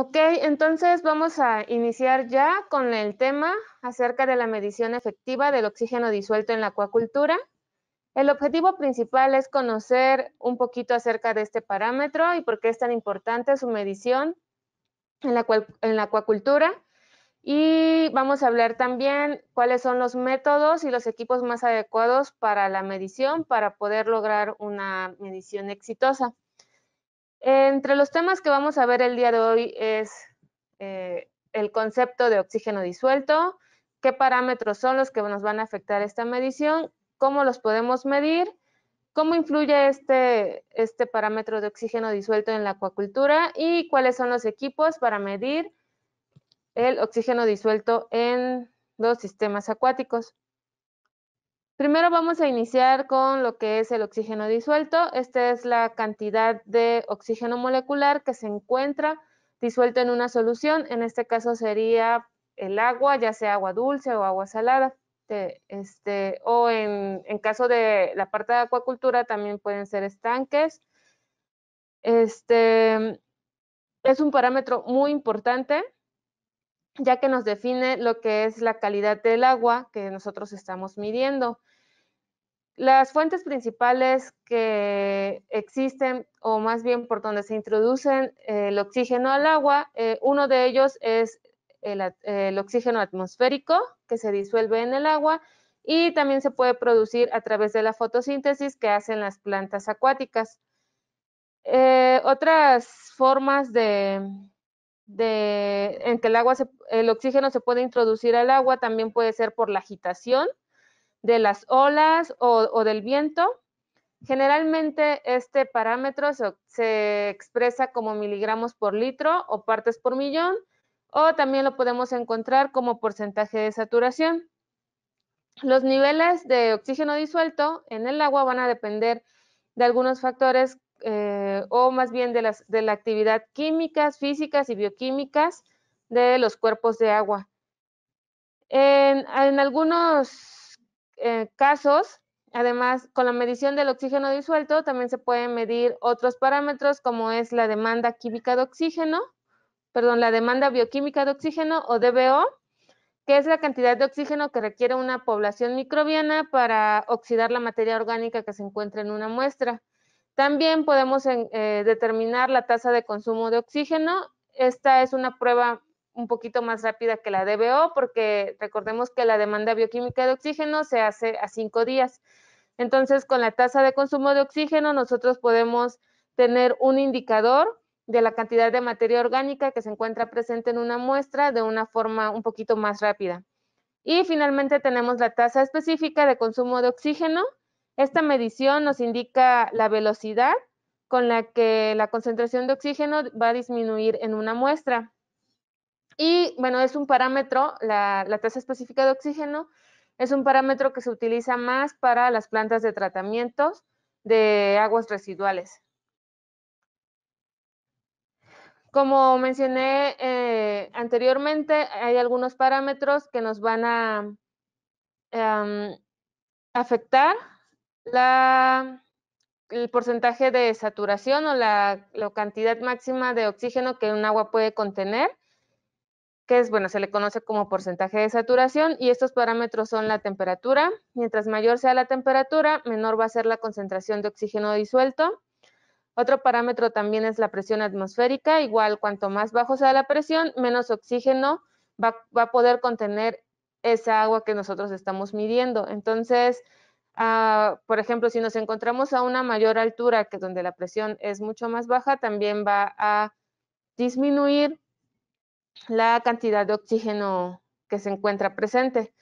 Ok, entonces vamos a iniciar ya con el tema acerca de la medición efectiva del oxígeno disuelto en la acuacultura. El objetivo principal es conocer un poquito acerca de este parámetro y por qué es tan importante su medición en la, acuacultura. Y vamos a hablar también cuáles son los métodos y los equipos más adecuados para la medición para poder lograr una medición exitosa. Entre los temas que vamos a ver el día de hoy es eh, el concepto de oxígeno disuelto, qué parámetros son los que nos van a afectar esta medición, cómo los podemos medir, cómo influye este, este parámetro de oxígeno disuelto en la acuacultura y cuáles son los equipos para medir el oxígeno disuelto en los sistemas acuáticos. Primero vamos a iniciar con lo que es el oxígeno disuelto. Esta es la cantidad de oxígeno molecular que se encuentra disuelto en una solución. En este caso sería el agua, ya sea agua dulce o agua salada. Este, o en, caso de la parte de acuacultura también pueden ser estanques. Este, es un parámetro muy importante ya que nos define lo que es la calidad del agua que nosotros estamos midiendo. Las fuentes principales que existen, o más bien por donde se introducen eh, el oxígeno al agua, eh, uno de ellos es el, oxígeno atmosférico que se disuelve en el agua y también se puede producir a través de la fotosíntesis que hacen las plantas acuáticas. Eh, otras formas de, en que el, agua el oxígeno se puede introducir al agua también puede ser por la agitación de las olas o, del viento. Generalmente este parámetro se, expresa como miligramos por litro o partes por millón, o también lo podemos encontrar como porcentaje de saturación. Los niveles de oxígeno disuelto en el agua van a depender de algunos factores eh, o más bien de, las, de la actividad químicas, físicas y bioquímicas de los cuerpos de agua. En, en algunos eh, casos, además con la medición del oxígeno disuelto también se pueden medir otros parámetros como es la demanda química de oxígeno, perdón, la demanda bioquímica de oxígeno o DBO, que es la cantidad de oxígeno que requiere una población microbiana para oxidar la materia orgánica que se encuentra en una muestra. También podemos eh, determinar la tasa de consumo de oxígeno. Esta es una prueba un poquito más rápida que la DBO, porque recordemos que la demanda bioquímica de oxígeno se hace a cinco días. Entonces, con la tasa de consumo de oxígeno, nosotros podemos tener un indicador de la cantidad de materia orgánica que se encuentra presente en una muestra de una forma un poquito más rápida. Y finalmente tenemos la tasa específica de consumo de oxígeno. Esta medición nos indica la velocidad con la que la concentración de oxígeno va a disminuir en una muestra. Y bueno, es un parámetro, la, tasa específica de oxígeno es un parámetro que se utiliza más para las plantas de tratamientos de aguas residuales. Como mencioné eh, anteriormente, hay algunos parámetros que nos van a em, afectar el porcentaje de saturación o la, la, cantidad máxima de oxígeno que un agua puede contener que es, bueno, se le conoce como porcentaje de saturación y estos parámetros son la temperatura. Mientras mayor sea la temperatura, menor va a ser la concentración de oxígeno disuelto. Otro parámetro también es la presión atmosférica. Igual, cuanto más bajo sea la presión, menos oxígeno va, a poder contener esa agua que nosotros estamos midiendo. Entonces, ah, por ejemplo, si nos encontramos a una mayor altura, que donde la presión es mucho más baja, también va a disminuir la cantidad de oxígeno que se encuentra presente.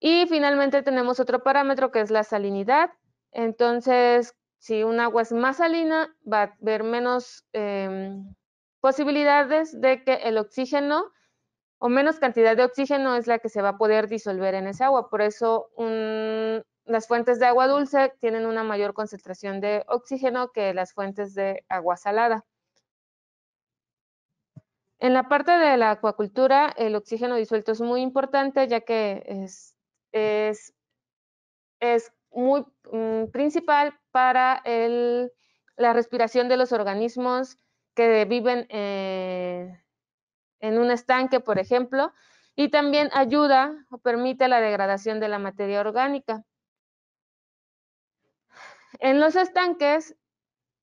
Y finalmente tenemos otro parámetro que es la salinidad. Entonces, si un agua es más salina, va a haber menos em, posibilidades de que el oxígeno o menos cantidad de oxígeno es la que se va a poder disolver en esa agua. Por eso las fuentes de agua dulce tienen una mayor concentración de oxígeno que las fuentes de agua salada. En la parte de la acuacultura, el oxígeno disuelto es muy importante ya que es, es, muy mm, principal para la respiración de los organismos que viven eh, en un estanque, por ejemplo, y también ayuda o permite la degradación de la materia orgánica. En los estanques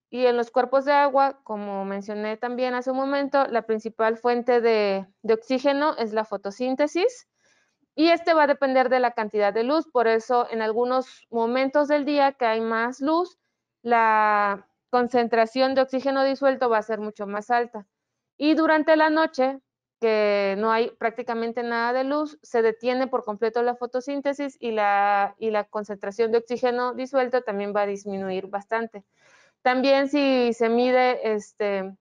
y en los cuerpos de agua, como mencioné también hace un momento, la principal fuente de, oxígeno es la fotosíntesis y este va a depender de la cantidad de luz. Por eso en algunos momentos del día que hay más luz, la concentración de oxígeno disuelto va a ser mucho más alta. Y durante la noche, que no hay prácticamente nada de luz, se detiene por completo la fotosíntesis y la concentración de oxígeno disuelto también va a disminuir bastante. También si se mide este,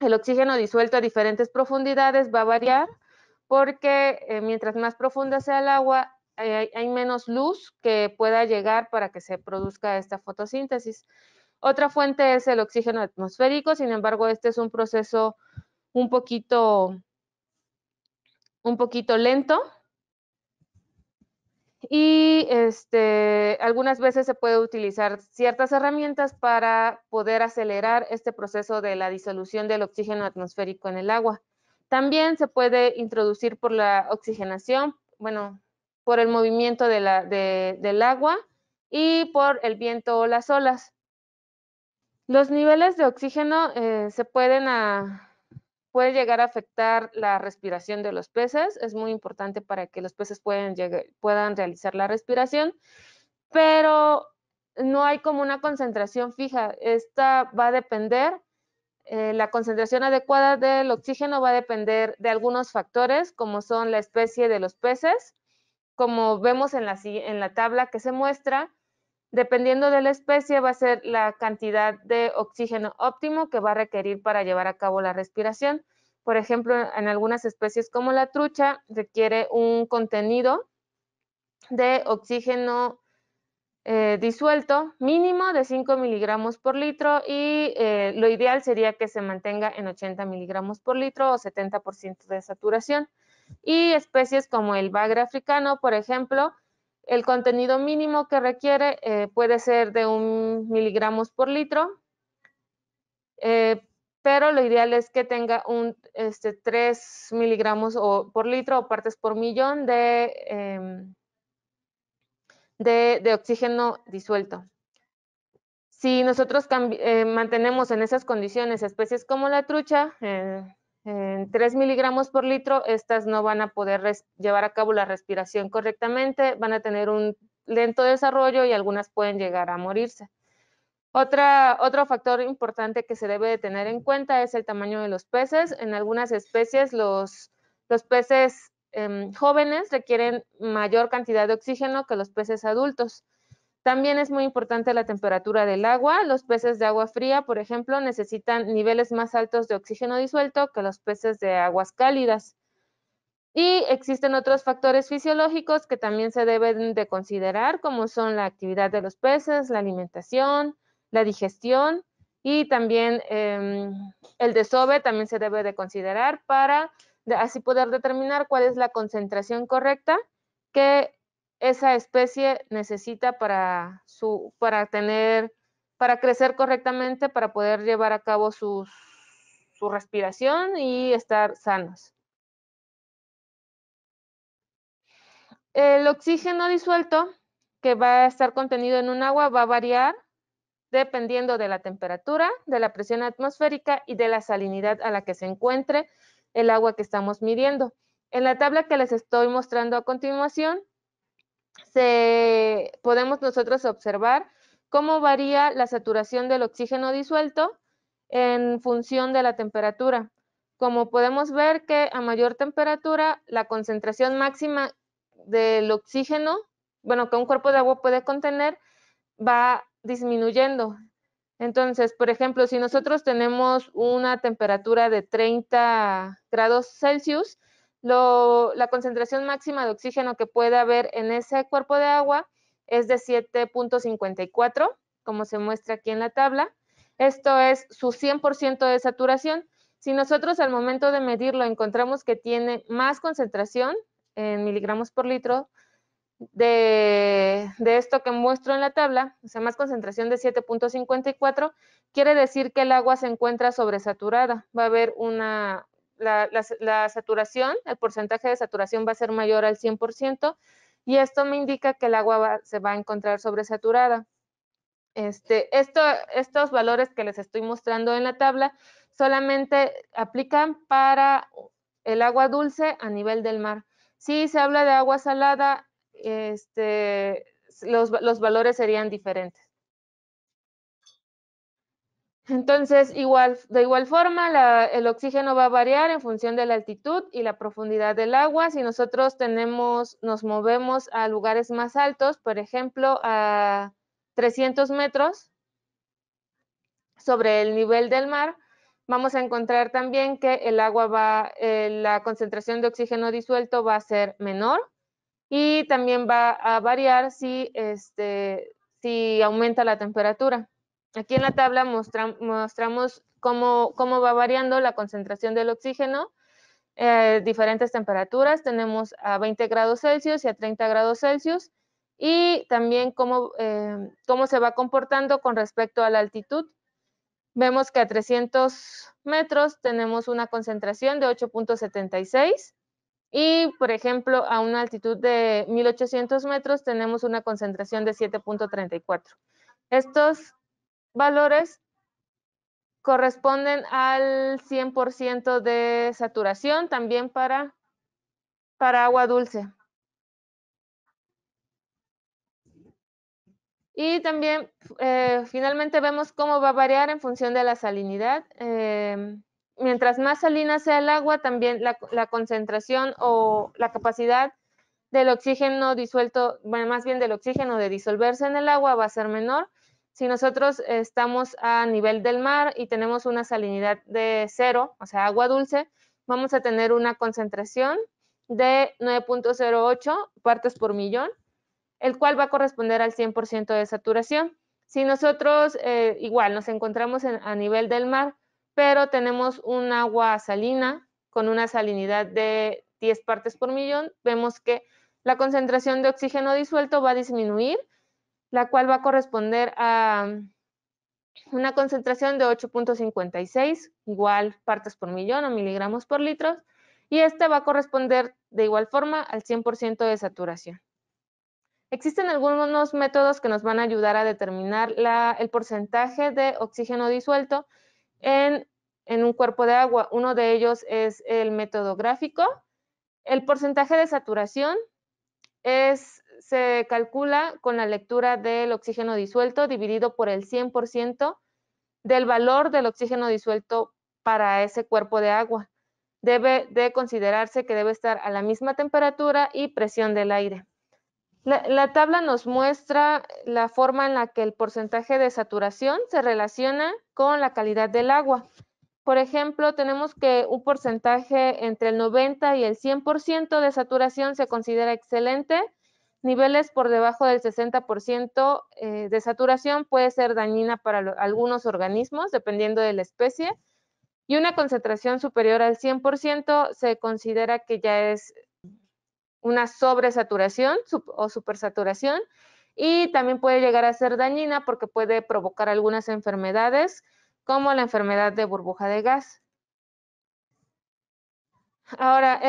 el oxígeno disuelto a diferentes profundidades va a variar porque eh, mientras más profunda sea el agua, eh, hay, hay menos luz que pueda llegar para que se produzca esta fotosíntesis. Otra fuente es el oxígeno atmosférico, sin embargo, este es un proceso un poquito, un poquito lento, y este, algunas veces se puede utilizar ciertas herramientas para poder acelerar este proceso de la disolución del oxígeno atmosférico en el agua. También se puede introducir por la oxigenación, bueno, por el movimiento de la, del agua y por el viento o las olas. Los niveles de oxígeno eh, se pueden puede llegar a afectar la respiración de los peces. Es muy importante para que los peces puedan, puedan realizar la respiración, pero no hay como una concentración fija. Esta va a depender, eh, la concentración adecuada del oxígeno va a depender de algunos factores, como son la especie de los peces, como vemos en en la tabla que se muestra, Dependiendo de la especie, va a ser la cantidad de oxígeno óptimo que va a requerir para llevar a cabo la respiración. Por ejemplo, en algunas especies como la trucha, requiere un contenido de oxígeno eh, disuelto mínimo de 5 miligramos por litro y eh, lo ideal sería que se mantenga en 80 miligramos por litro o 70% de saturación. Y especies como el bagre africano, por ejemplo, el contenido mínimo que requiere eh, puede ser de un miligramos por litro, eh, pero lo ideal es que tenga un 3 este, miligramos o, por litro o partes por millón de, em, de, de, oxígeno disuelto. Si nosotros eh, mantenemos en esas condiciones especies como la trucha, en 3 miligramos por litro, estas no van a poder llevar a cabo la respiración correctamente, van a tener un lento desarrollo y algunas pueden llegar a morirse. otro factor importante que se debe de tener en cuenta es el tamaño de los peces. En algunas especies los, peces em, jóvenes requieren mayor cantidad de oxígeno que los peces adultos. También es muy importante la temperatura del agua. Los peces de agua fría, por ejemplo, necesitan niveles más altos de oxígeno disuelto que los peces de aguas cálidas. Y existen otros factores fisiológicos que también se deben de considerar, como son la actividad de los peces, la alimentación, la digestión y también em, el desove también se debe de considerar para así poder determinar cuál es la concentración correcta que esa especie necesita para, para tener, para crecer correctamente, para poder llevar a cabo su respiración y estar sanos. El oxígeno disuelto que va a estar contenido en un agua va a variar dependiendo de la temperatura, de la presión atmosférica y de la salinidad a la que se encuentre el agua que estamos midiendo. En la tabla que les estoy mostrando a continuación, se, podemos nosotros observar cómo varía la saturación del oxígeno disuelto en función de la temperatura. Como podemos ver que a mayor temperatura, la concentración máxima del oxígeno, bueno, que un cuerpo de agua puede contener, va disminuyendo. Entonces, por ejemplo, si nosotros tenemos una temperatura de 30 grados Celsius, la concentración máxima de oxígeno que puede haber en ese cuerpo de agua es de 7.54, como se muestra aquí en la tabla. Esto es su 100% de saturación. Si nosotros al momento de medirlo encontramos que tiene más concentración en miligramos por litro de, de esto que muestro en la tabla, o sea, más concentración de 7.54, quiere decir que el agua se encuentra sobresaturada. Va a haber una, la, saturación, el porcentaje de saturación va a ser mayor al 100% y esto me indica que el agua se va a encontrar sobresaturada. Este, estos valores que les estoy mostrando en la tabla solamente aplican para el agua dulce a nivel del mar. Si se habla de agua salada, este, los valores serían diferentes. Entonces, igual, de igual forma, el oxígeno va a variar en función de la altitud y la profundidad del agua. Si nosotros tenemos, nos movemos a lugares más altos, por ejemplo, a 300 metros sobre el nivel del mar, vamos a encontrar también que el agua va, eh, la concentración de oxígeno disuelto va a ser menor y también va a variar si, este, si aumenta la temperatura. Aquí en la tabla mostramos cómo, cómo, va variando la concentración del oxígeno, eh, diferentes temperaturas, tenemos a 20 grados Celsius y a 30 grados Celsius, y también cómo, eh, cómo se va comportando con respecto a la altitud. Vemos que a 300 metros tenemos una concentración de 8.76 y, por ejemplo, a una altitud de 1800 metros tenemos una concentración de 7.34. Estos valores corresponden al 100% de saturación también para, agua dulce. Y también eh, finalmente vemos cómo va a variar en función de la salinidad. Eh, mientras más salina sea el agua, también la, concentración o la capacidad del oxígeno disuelto, más bien del oxígeno de disolverse en el agua va a ser menor si nosotros estamos a nivel del mar y tenemos una salinidad de cero, o sea, agua dulce, vamos a tener una concentración de 9.08 partes por millón, el cual va a corresponder al 100% de saturación. Si nosotros eh, igual nos encontramos a nivel del mar, pero tenemos un agua salina con una salinidad de 10 partes por millón, vemos que la concentración de oxígeno disuelto va a disminuir la cual va a corresponder a una concentración de 8.56, igual partes por millón o miligramos por litro, y esta va a corresponder de igual forma al 100% de saturación. Existen algunos métodos que nos van a ayudar a determinar la, el porcentaje de oxígeno disuelto en, en un cuerpo de agua. Uno de ellos es el método gráfico. El porcentaje de saturación es se calcula con la lectura del oxígeno disuelto dividido por el 100% del valor del oxígeno disuelto para ese cuerpo de agua. Debe considerarse que debe estar a la misma temperatura y presión del aire. la tabla nos muestra la forma en la que el porcentaje de saturación se relaciona con la calidad del agua. Por ejemplo, tenemos que un porcentaje entre el 90 y el 100% de saturación se considera excelente Niveles por debajo del 60% eh, de saturación puede ser dañina para algunos organismos, dependiendo de la especie, y una concentración superior al 100% se considera que ya es una sobresaturación o supersaturación, y también puede llegar a ser dañina porque puede provocar algunas enfermedades, como la enfermedad de burbuja de gas. Ahora,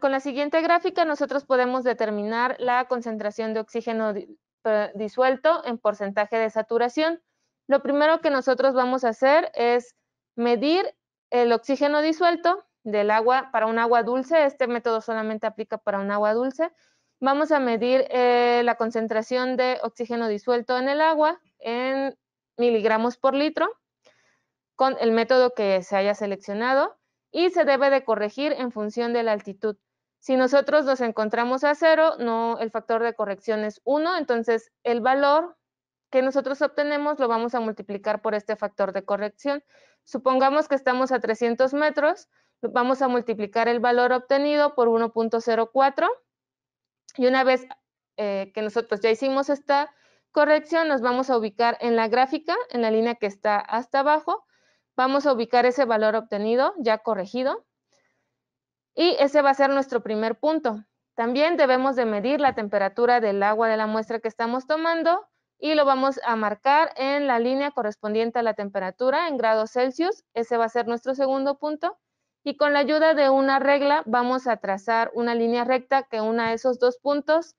con la siguiente gráfica nosotros podemos determinar la concentración de oxígeno disuelto en porcentaje de saturación. Lo primero que nosotros vamos a hacer es medir el oxígeno disuelto del agua para un agua dulce. Este método solamente aplica para un agua dulce. Vamos a medir eh, la concentración de oxígeno disuelto en el agua en miligramos por litro con el método que se haya seleccionado y se debe de corregir en función de la altitud. Si nosotros nos encontramos a cero, no, el factor de corrección es 1, entonces el valor que nosotros obtenemos lo vamos a multiplicar por este factor de corrección. Supongamos que estamos a 300 metros, vamos a multiplicar el valor obtenido por 1.04 y una vez eh, que nosotros ya hicimos esta corrección, nos vamos a ubicar en la gráfica, en la línea que está hasta abajo, Vamos a ubicar ese valor obtenido, ya corregido. Y ese va a ser nuestro primer punto. También debemos de medir la temperatura del agua de la muestra que estamos tomando y lo vamos a marcar en la línea correspondiente a la temperatura en grados Celsius. Ese va a ser nuestro segundo punto. Y con la ayuda de una regla vamos a trazar una línea recta que una esos dos puntos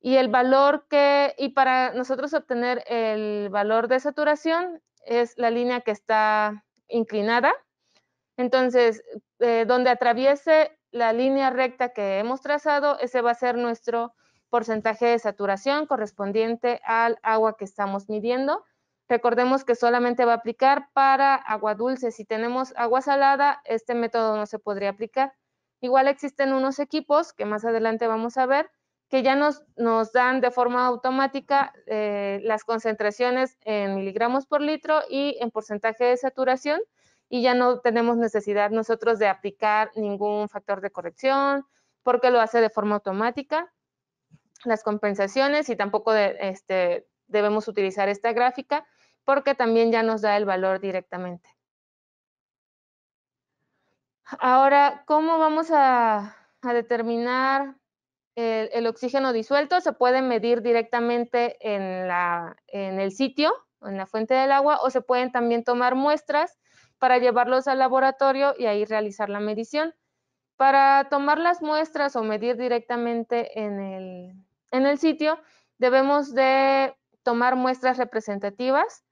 y el valor que, y para nosotros obtener el valor de saturación es la línea que está inclinada. Entonces, eh, donde atraviese la línea recta que hemos trazado, ese va a ser nuestro porcentaje de saturación correspondiente al agua que estamos midiendo. Recordemos que solamente va a aplicar para agua dulce. Si tenemos agua salada, este método no se podría aplicar. Igual existen unos equipos que más adelante vamos a ver, que ya nos, dan de forma automática eh, las concentraciones en miligramos por litro y en porcentaje de saturación y ya no tenemos necesidad nosotros de aplicar ningún factor de corrección porque lo hace de forma automática las compensaciones y tampoco este, debemos utilizar esta gráfica porque también ya nos da el valor directamente. Ahora, ¿cómo vamos a determinar el, oxígeno disuelto se puede medir directamente en, el sitio, en la fuente del agua, o se pueden también tomar muestras para llevarlos al laboratorio y ahí realizar la medición. Para tomar las muestras o medir directamente en el, sitio, debemos de tomar muestras representativas.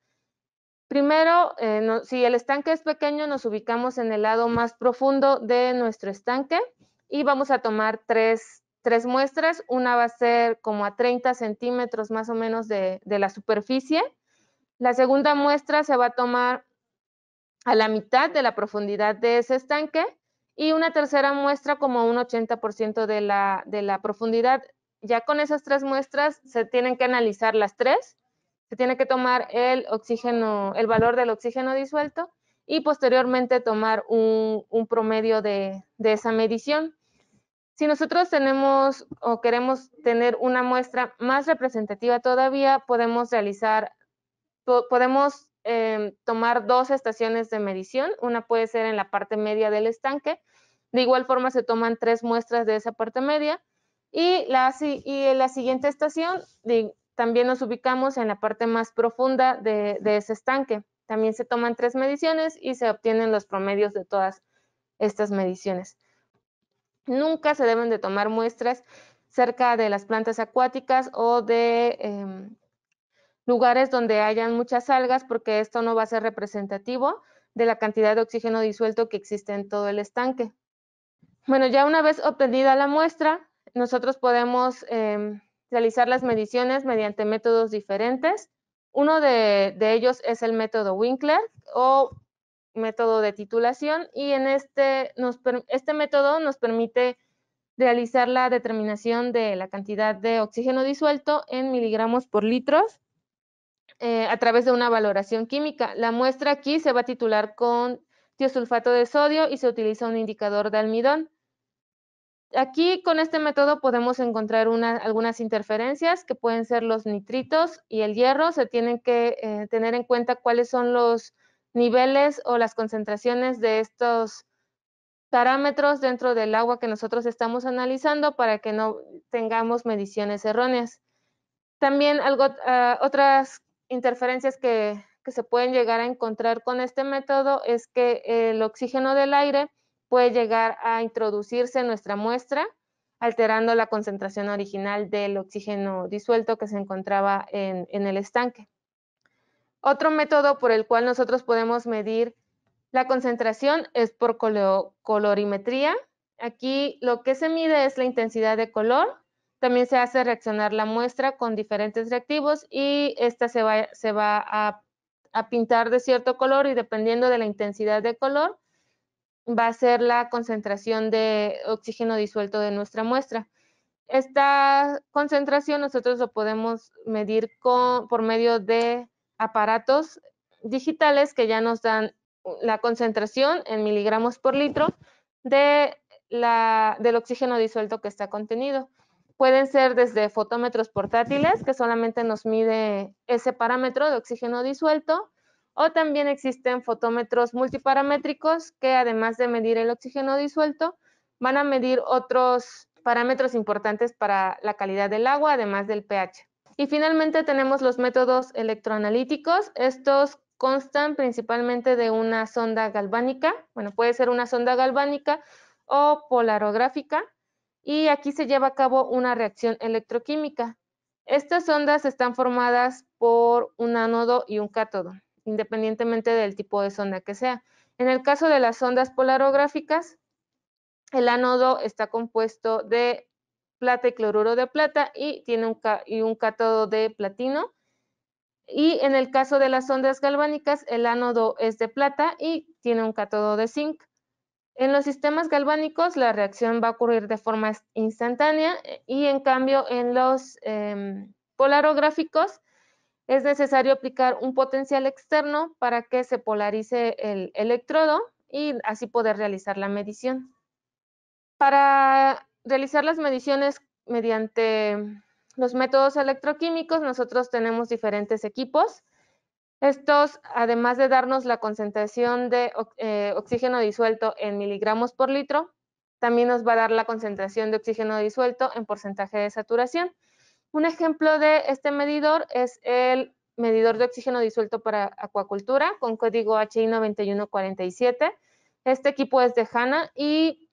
Primero, eh, si el estanque es pequeño, nos ubicamos en el lado más profundo de nuestro estanque y vamos a tomar tres, tres muestras. Una va a ser como a 30 centímetros más o menos de, la superficie. La segunda muestra se va a tomar a la mitad de la profundidad de ese estanque y una tercera muestra como un 80% de la, de la profundidad. Ya con esas tres muestras se tienen que analizar las tres, se tiene que tomar el oxígeno, el valor del oxígeno disuelto y posteriormente tomar un, promedio de, de, esa medición. Si nosotros tenemos o queremos tener una muestra más representativa todavía, podemos realizar, podemos eh, tomar dos estaciones de medición. Una puede ser en la parte media del estanque. De igual forma se toman tres muestras de esa parte media. Y, la, y en la siguiente estación también nos ubicamos en la parte más profunda de ese estanque. También se toman tres mediciones y se obtienen los promedios de todas estas mediciones. Nunca se deben de tomar muestras cerca de las plantas acuáticas o de em, lugares donde hayan muchas algas porque esto no va a ser representativo de la cantidad de oxígeno disuelto que existe en todo el estanque. Bueno, ya una vez obtenida la muestra, nosotros podemos em, realizar las mediciones mediante métodos diferentes. Uno de, de ellos es el método Winkler o método de titulación y en este, este método nos permite realizar la determinación de la cantidad de oxígeno disuelto en miligramos por litros eh, a través de una valoración química. La muestra aquí se va a titular con tiosulfato de sodio y se utiliza un indicador de almidón. Aquí con este método podemos encontrar algunas interferencias que pueden ser los nitritos y el hierro. Se tienen que eh, tener en cuenta cuáles son los niveles o las concentraciones de estos parámetros dentro del agua que nosotros estamos analizando para que no tengamos mediciones erróneas. También algo, ah, otras interferencias que, se pueden llegar a encontrar con este método es que el oxígeno del aire puede llegar a introducirse en nuestra muestra, alterando la concentración original del oxígeno disuelto que se encontraba en el estanque. Otro método por el cual nosotros podemos medir la concentración es por colorimetría. Aquí lo que se mide es la intensidad de color. También se hace reaccionar la muestra con diferentes reactivos y esta se va, a, pintar de cierto color y dependiendo de la intensidad de color va a ser la concentración de oxígeno disuelto de nuestra muestra. Esta concentración nosotros lo podemos medir por medio de aparatos digitales que ya nos dan la concentración en miligramos por litro de la, del oxígeno disuelto que está contenido. Pueden ser desde fotómetros portátiles, que solamente nos mide ese parámetro de oxígeno disuelto, o también existen fotómetros multiparamétricos que además de medir el oxígeno disuelto, van a medir otros parámetros importantes para la calidad del agua, además del pH. Y finalmente tenemos los métodos electroanalíticos. Estos constan principalmente de una sonda galvánica, bueno, puede ser una sonda galvánica o polarográfica, y aquí se lleva a cabo una reacción electroquímica. Estas ondas están formadas por un ánodo y un cátodo, independientemente del tipo de sonda que sea. En el caso de las sondas polarográficas, el ánodo está compuesto de plata y cloruro de plata y tiene un, un cátodo de platino. Y en el caso de las ondas galvánicas, el ánodo es de plata y tiene un cátodo de zinc. En los sistemas galvánicos, la reacción va a ocurrir de forma instantánea eh, y en cambio en los em, polarográficos es necesario aplicar un potencial externo para que se polarice el electrodo y así poder realizar la medición. Para realizar las mediciones mediante los métodos electroquímicos, nosotros tenemos diferentes equipos. Estos, además de darnos la concentración de eh, oxígeno disuelto en miligramos por litro, también nos va a dar la concentración de oxígeno disuelto en porcentaje de saturación. Un ejemplo de este medidor es el medidor de oxígeno disuelto para acuacultura con código HI9147. Este equipo es de HANA y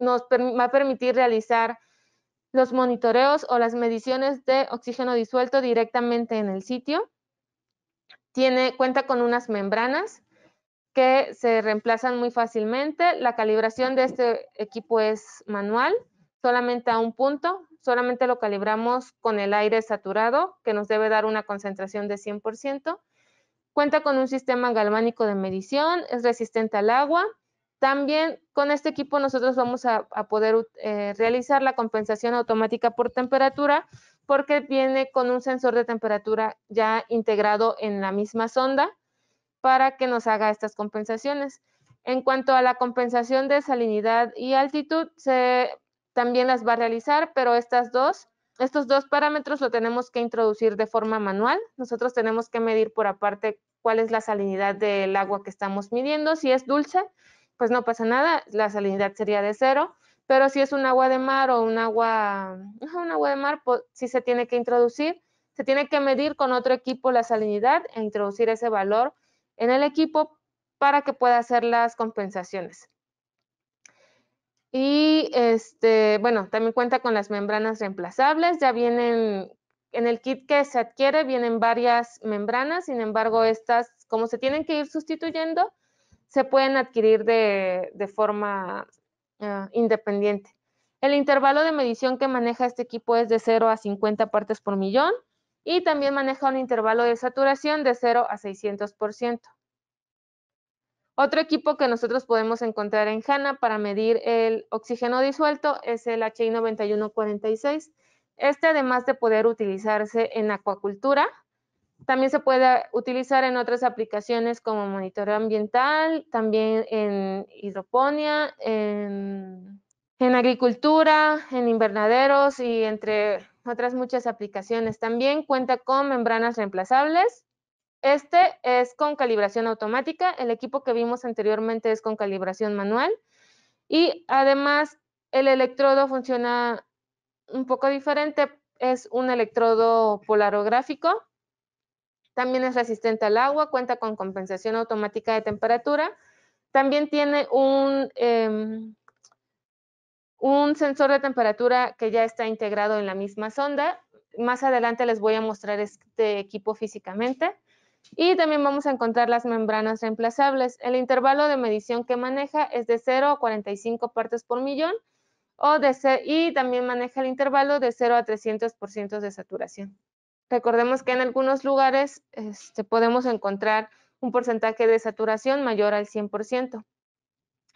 nos va a permitir realizar los monitoreos o las mediciones de oxígeno disuelto directamente en el sitio. Tiene, cuenta con unas membranas que se reemplazan muy fácilmente. La calibración de este equipo es manual, solamente a un punto. Solamente lo calibramos con el aire saturado, que nos debe dar una concentración de 100%. Cuenta con un sistema galvánico de medición, es resistente al agua, también con este equipo nosotros vamos a, poder eh, realizar la compensación automática por temperatura porque viene con un sensor de temperatura ya integrado en la misma sonda para que nos haga estas compensaciones. En cuanto a la compensación de salinidad y altitud, también las va a realizar, pero estas dos, estos dos parámetros lo tenemos que introducir de forma manual. Nosotros tenemos que medir por aparte cuál es la salinidad del agua que estamos midiendo, si es dulce pues no pasa nada, la salinidad sería de cero, pero si es un agua de mar o un agua, un agua de mar, pues, sí se tiene que introducir, se tiene que medir con otro equipo la salinidad e introducir ese valor en el equipo para que pueda hacer las compensaciones. Y este, bueno, también cuenta con las membranas reemplazables, ya vienen en el kit que se adquiere vienen varias membranas, sin embargo, estas, como se tienen que ir sustituyendo, se pueden adquirir de, forma ah, independiente. El intervalo de medición que maneja este equipo es de 0 a 50 partes por millón y también maneja un intervalo de saturación de 0 a 600%. Otro equipo que nosotros podemos encontrar en HANA para medir el oxígeno disuelto es el HI9146. Este, además de poder utilizarse en acuacultura, también se puede utilizar en otras aplicaciones como monitoreo ambiental, también en hidroponía, en, en agricultura, en invernaderos y entre otras muchas aplicaciones. También cuenta con membranas reemplazables. Este es con calibración automática. El equipo que vimos anteriormente es con calibración manual. Y además el electrodo funciona un poco diferente. Es un electrodo polarográfico también es resistente al agua, cuenta con compensación automática de temperatura. También tiene un, em, un sensor de temperatura que ya está integrado en la misma sonda. Más adelante les voy a mostrar este equipo físicamente. Y también vamos a encontrar las membranas reemplazables. El intervalo de medición que maneja es de 0 a 45 partes por millón o y también maneja el intervalo de 0 a 300% de saturación. Recordemos que en algunos lugares este, podemos encontrar un porcentaje de saturación mayor al 100%.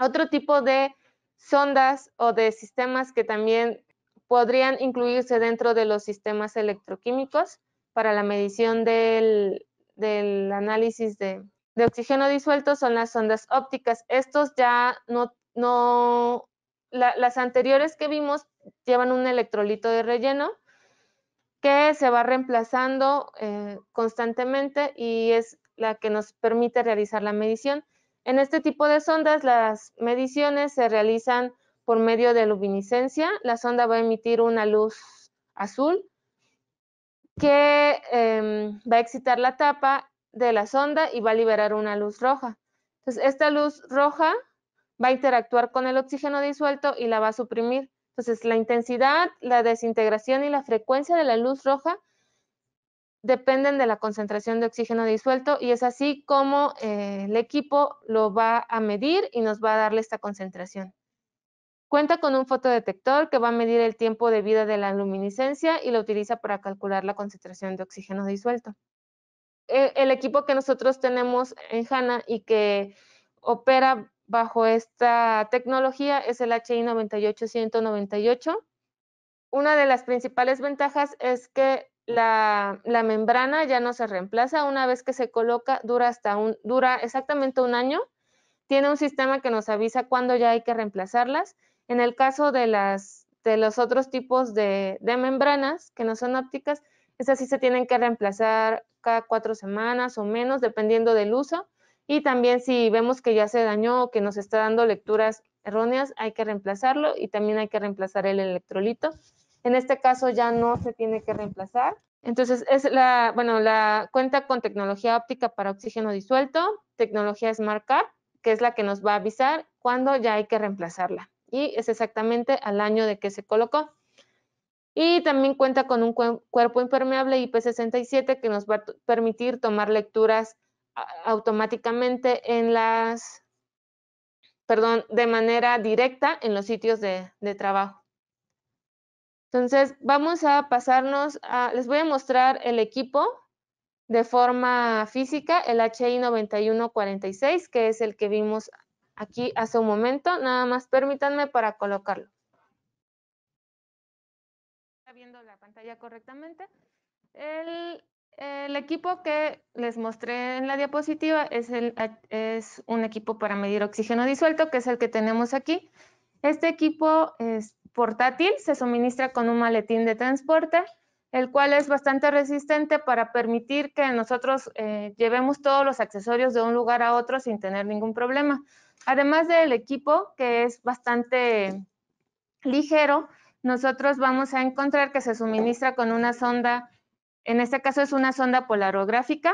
Otro tipo de sondas o de sistemas que también podrían incluirse dentro de los sistemas electroquímicos para la medición del, del análisis de, oxígeno disuelto son las sondas ópticas. Estos ya no, no las anteriores que vimos llevan un electrolito de relleno que se va reemplazando eh, constantemente y es la que nos permite realizar la medición. En este tipo de sondas, las mediciones se realizan por medio de luminiscencia. La sonda va a emitir una luz azul que em, va a excitar la tapa de la sonda y va a liberar una luz roja. Entonces, esta luz roja va a interactuar con el oxígeno disuelto y la va a suprimir. Entonces, la intensidad, la desintegración y la frecuencia de la luz roja dependen de la concentración de oxígeno disuelto y es así como eh, el equipo lo va a medir y nos va a darle esta concentración. Cuenta con un fotodetector que va a medir el tiempo de vida de la luminiscencia y lo utiliza para calcular la concentración de oxígeno disuelto. E, el equipo que nosotros tenemos en HANA y que opera bajo esta tecnología es el HI 9898 Una de las principales ventajas es que la, membrana ya no se reemplaza. Una vez que se coloca, dura, hasta un, dura exactamente un año. Tiene un sistema que nos avisa cuándo ya hay que reemplazarlas. En el caso de, las, de los otros tipos de, de membranas que no son ópticas, esas sí se tienen que reemplazar cada cuatro semanas o menos, dependiendo del uso y también si vemos que ya se dañó o que nos está dando lecturas erróneas, hay que reemplazarlo y también hay que reemplazar el electrolito. En este caso ya no se tiene que reemplazar. Entonces, es la, bueno, la cuenta con tecnología óptica para oxígeno disuelto, tecnología Smart que es la que nos va a avisar cuándo ya hay que reemplazarla. Y es exactamente al año de que se colocó. Y también cuenta con un cuerpo impermeable IP67 que nos va a permitir tomar lecturas automáticamente en las, perdón, de manera directa en los sitios de, trabajo. Entonces, vamos a pasarnos a, les voy a mostrar el equipo de forma física, el HI 9146, que es el que vimos aquí hace un momento. Nada más permítanme para colocarlo. ¿Está viendo la pantalla correctamente? El eh, el equipo que les mostré en la diapositiva es, un equipo para medir oxígeno disuelto, que es el que tenemos aquí. Este equipo es portátil, se suministra con un maletín de transporte, el cual es bastante resistente para permitir que nosotros eh, llevemos todos los accesorios de un lugar a otro sin tener ningún problema. Además del equipo, que es bastante ligero, nosotros vamos a encontrar que se suministra con una sonda en este caso es una sonda polarográfica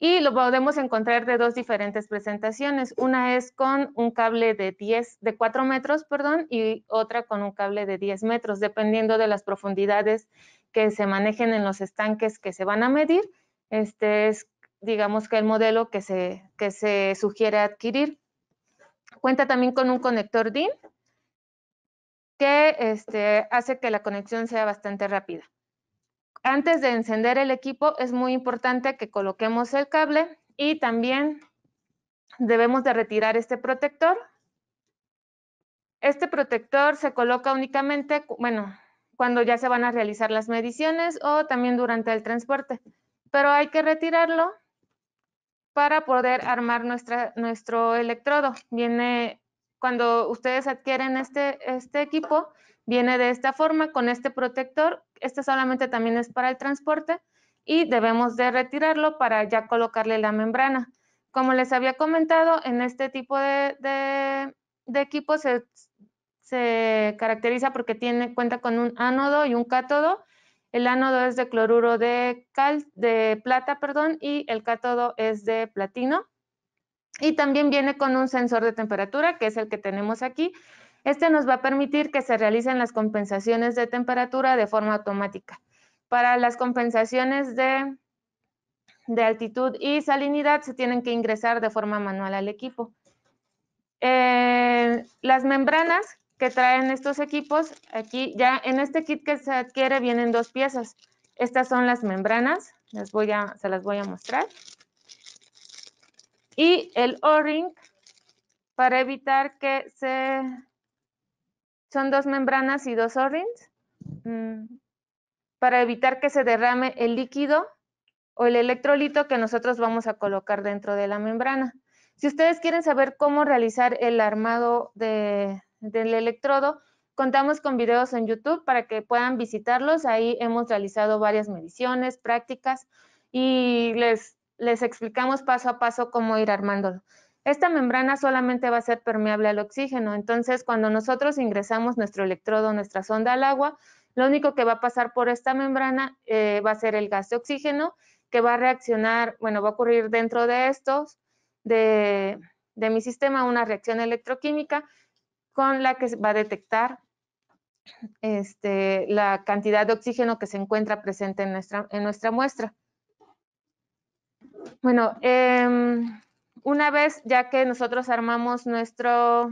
y lo podemos encontrar de dos diferentes presentaciones. Una es con un cable de 10, de 4 metros, perdón, y otra con un cable de 10 metros, dependiendo de las profundidades que se manejen en los estanques que se van a medir. Este es, digamos que el modelo que se, se sugiere adquirir. Cuenta también con un conector DIN que este, hace que la conexión sea bastante rápida antes de encender el equipo es muy importante que coloquemos el cable y también debemos de retirar este protector. Este protector se coloca únicamente, bueno, cuando ya se van a realizar las mediciones o también durante el transporte, pero hay que retirarlo para poder armar nuestra, nuestro electrodo. Viene, cuando ustedes adquieren este, este equipo, Viene de esta forma con este protector. Este solamente también es para el transporte y debemos de retirarlo para ya colocarle la membrana. Como les había comentado, en este tipo de, de, equipo se, caracteriza porque tiene, cuenta con un ánodo y un cátodo. El ánodo es de cloruro de, cal, de plata perdón, y el cátodo es de platino. Y también viene con un sensor de temperatura, que es el que tenemos aquí, este nos va a permitir que se realicen las compensaciones de temperatura de forma automática. Para las compensaciones de, de altitud y salinidad se tienen que ingresar de forma manual al equipo. Eh, las membranas que traen estos equipos, aquí ya en este kit que se adquiere vienen dos piezas. Estas son las membranas, las voy a, se las voy a mostrar. Y el O-ring para evitar que se son dos membranas y dos o mm, para evitar que se derrame el líquido o el electrolito que nosotros vamos a colocar dentro de la membrana. Si ustedes quieren saber cómo realizar el armado del electrodo, contamos con videos en YouTube para que puedan visitarlos. Ahí hemos realizado varias mediciones, prácticas y les, les explicamos paso a paso cómo ir armándolo. Esta membrana solamente va a ser permeable al oxígeno, entonces cuando nosotros ingresamos nuestro electrodo, nuestra sonda al agua, lo único que va a pasar por esta membrana eh, va a ser el gas de oxígeno, que va a reaccionar, bueno, va a ocurrir dentro de estos, de, mi sistema, una reacción electroquímica con la que va a detectar este, la cantidad de oxígeno que se encuentra presente en nuestra, en nuestra muestra. Bueno, em, una vez ya que nosotros armamos nuestro,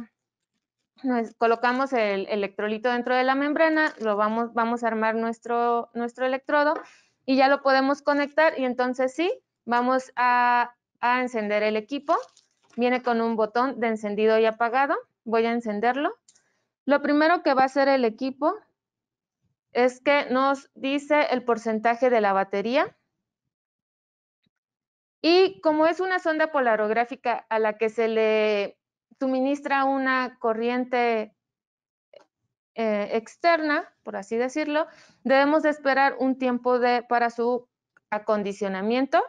colocamos el electrolito dentro de la membrana, lo vamos, vamos a armar nuestro, nuestro electrodo y ya lo podemos conectar y entonces sí, vamos a, a encender el equipo. Viene con un botón de encendido y apagado. Voy a encenderlo. Lo primero que va a hacer el equipo es que nos dice el porcentaje de la batería. Y como es una sonda polarográfica a la que se le suministra una corriente eh, externa, por así decirlo, debemos esperar un tiempo de, para su acondicionamiento.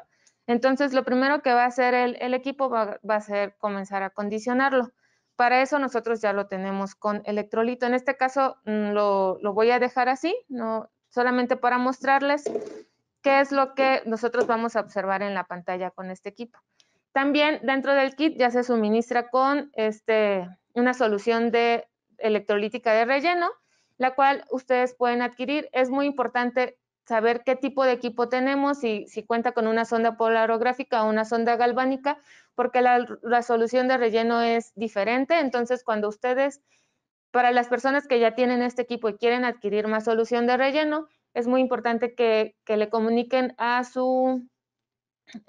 Entonces, lo primero que va a hacer el, equipo va, a ser comenzar a condicionarlo. Para eso nosotros ya lo tenemos con electrolito. En este caso mm, lo, lo voy a dejar así, no, solamente para mostrarles ¿Qué es lo que nosotros vamos a observar en la pantalla con este equipo? También dentro del kit ya se suministra con este, una solución de electrolítica de relleno, la cual ustedes pueden adquirir. Es muy importante saber qué tipo de equipo tenemos y si cuenta con una sonda polarográfica o una sonda galvánica, porque la solución de relleno es diferente. Entonces, cuando ustedes, para las personas que ya tienen este equipo y quieren adquirir más solución de relleno, es muy importante que, le comuniquen a su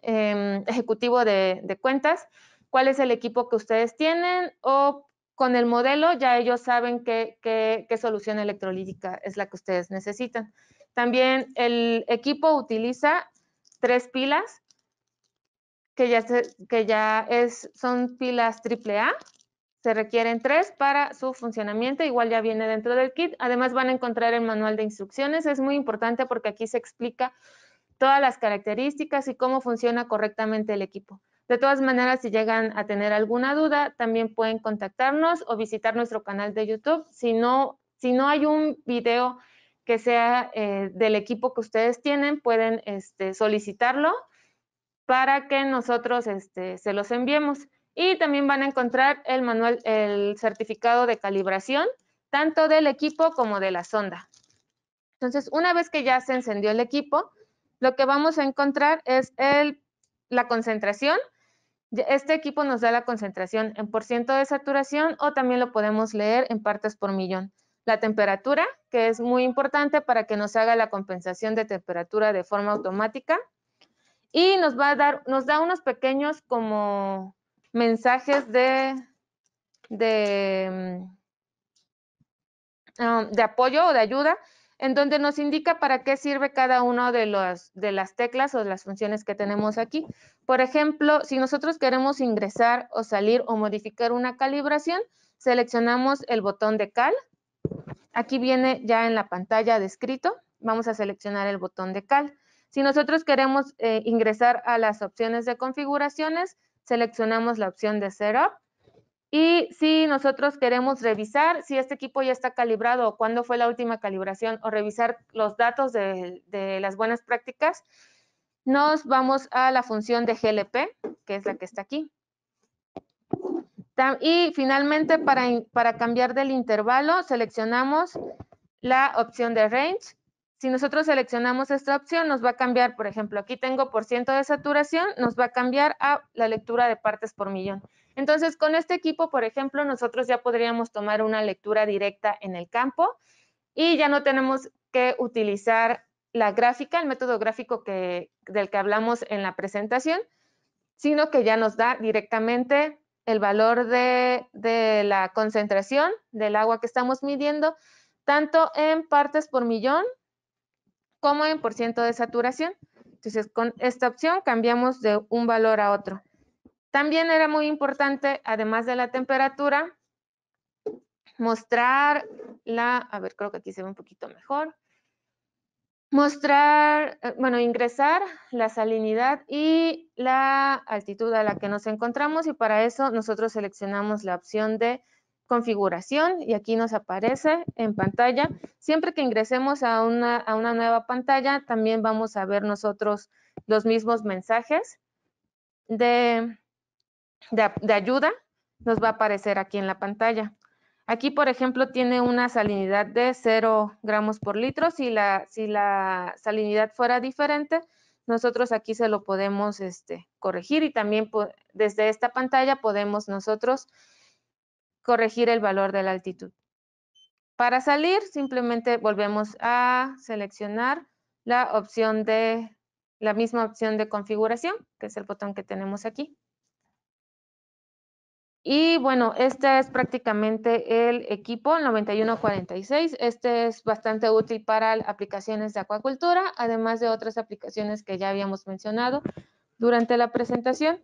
em, ejecutivo de, cuentas cuál es el equipo que ustedes tienen o con el modelo ya ellos saben qué, solución electrolítica es la que ustedes necesitan. También el equipo utiliza tres pilas, que ya, que ya es, son pilas AAA, se requieren tres para su funcionamiento, igual ya viene dentro del kit. Además van a encontrar el manual de instrucciones, es muy importante porque aquí se explica todas las características y cómo funciona correctamente el equipo. De todas maneras, si llegan a tener alguna duda, también pueden contactarnos o visitar nuestro canal de YouTube. Si no, si no hay un video que sea eh, del equipo que ustedes tienen, pueden este, solicitarlo para que nosotros este, se los enviemos. Y también van a encontrar el manual, el certificado de calibración, tanto del equipo como de la sonda. Entonces, una vez que ya se encendió el equipo, lo que vamos a encontrar es el, la concentración. Este equipo nos da la concentración en por ciento de saturación o también lo podemos leer en partes por millón. La temperatura, que es muy importante para que nos haga la compensación de temperatura de forma automática. Y nos va a dar, nos da unos pequeños como mensajes de, mm, ah, de, apoyo o de ayuda, en donde nos indica para qué sirve cada una de, de las teclas o las funciones que tenemos aquí. Por ejemplo, si nosotros queremos ingresar o salir o modificar una calibración, seleccionamos el botón de cal. Aquí viene ya en la pantalla descrito. Vamos a seleccionar el botón de cal. Si nosotros queremos eh, ingresar a las opciones de configuraciones, seleccionamos la opción de Setup. Y si nosotros queremos revisar si este equipo ya está calibrado o cuándo fue la última calibración o revisar los datos de, de las buenas prácticas, nos vamos a la función de GLP, que es la que está aquí. Y finalmente, para, para cambiar del intervalo, seleccionamos la opción de Range si nosotros seleccionamos esta opción, nos va a cambiar, por ejemplo, aquí tengo por ciento de saturación, nos va a cambiar a la lectura de partes por millón. Entonces, con este equipo, por ejemplo, nosotros ya podríamos tomar una lectura directa en el campo y ya no tenemos que utilizar la gráfica, el método gráfico del que hablamos en la presentación, sino que ya nos da directamente el valor de, la concentración del agua que estamos midiendo, tanto en partes por millón como en por ciento de saturación. Entonces, con esta opción cambiamos de un valor a otro. También era muy importante, además de la temperatura, mostrar la, a ver, creo que aquí se ve un poquito mejor, mostrar, eh, bueno, ingresar la salinidad y la altitud a la que nos encontramos y para eso nosotros seleccionamos la opción de configuración y aquí nos aparece en pantalla. Siempre que ingresemos a una, nueva pantalla, también vamos a ver nosotros los mismos mensajes de, de, ayuda. Nos va a aparecer aquí en la pantalla. Aquí, por ejemplo, tiene una salinidad de 0 gramos por litro. Si la, si la salinidad fuera diferente, nosotros aquí se lo podemos este, corregir y también desde esta pantalla podemos nosotros corregir el valor de la altitud. Para salir, simplemente volvemos a seleccionar la opción de la misma opción de configuración, que es el botón que tenemos aquí. Y bueno, este es prácticamente el equipo 9146. Este es bastante útil para aplicaciones de acuacultura, además de otras aplicaciones que ya habíamos mencionado durante la presentación.